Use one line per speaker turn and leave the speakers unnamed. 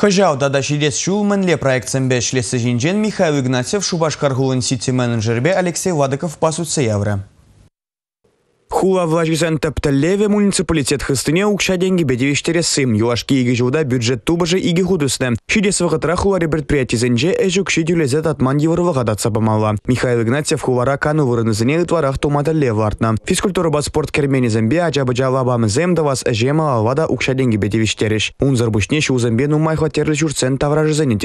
Кажау дада жидес шулмен ле проект шлесы жинжен Михаил Игнатьев шубашкар гулын сити менеджербе Алексей Вадыков пасут явры хула влажизен леве муниципалитет хыстыне укша деньги бедевиштере сым юлашки иге жылда бюджет тубажы иге худысны. Шидес вагатра хулари предприятизенже эжук атман татман евровага датсабамала. Михаил Игнатьев хулара кану вырынызыне ытварах тумата артна. Физкультура ба спорт кермени ажабыжа лабамызем да вас эжема алада укша деньги бедевиштереш. Унзар бушнеш узембе нумай хватерлы журцен тавражызене